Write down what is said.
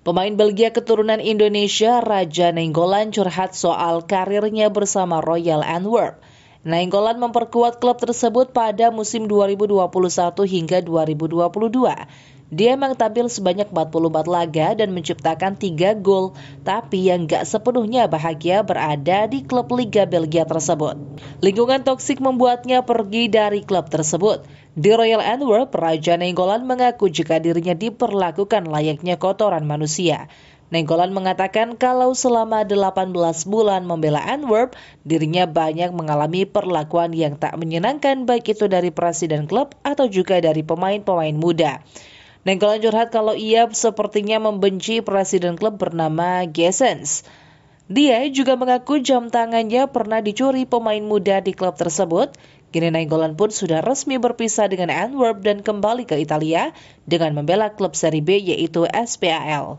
Pemain Belgia keturunan Indonesia Raja Nenggolan curhat soal karirnya bersama Royal Antwerp. Nainggolan memperkuat klub tersebut pada musim 2021 hingga 2022. Dia memang tampil sebanyak 44 laga dan menciptakan 3 gol, tapi yang gak sepenuhnya bahagia berada di klub Liga Belgia tersebut. Lingkungan toksik membuatnya pergi dari klub tersebut. Di Royal Antwerp, Raja Nenggolan mengaku jika dirinya diperlakukan layaknya kotoran manusia. Nenggolan mengatakan kalau selama 18 bulan membela Antwerp, dirinya banyak mengalami perlakuan yang tak menyenangkan baik itu dari presiden klub atau juga dari pemain-pemain muda. Nenggolan curhat kalau ia sepertinya membenci presiden klub bernama Gesens. Dia juga mengaku jam tangannya pernah dicuri pemain muda di klub tersebut. Kini Nenggolan pun sudah resmi berpisah dengan Antwerp dan kembali ke Italia dengan membela klub seri B yaitu SPAL.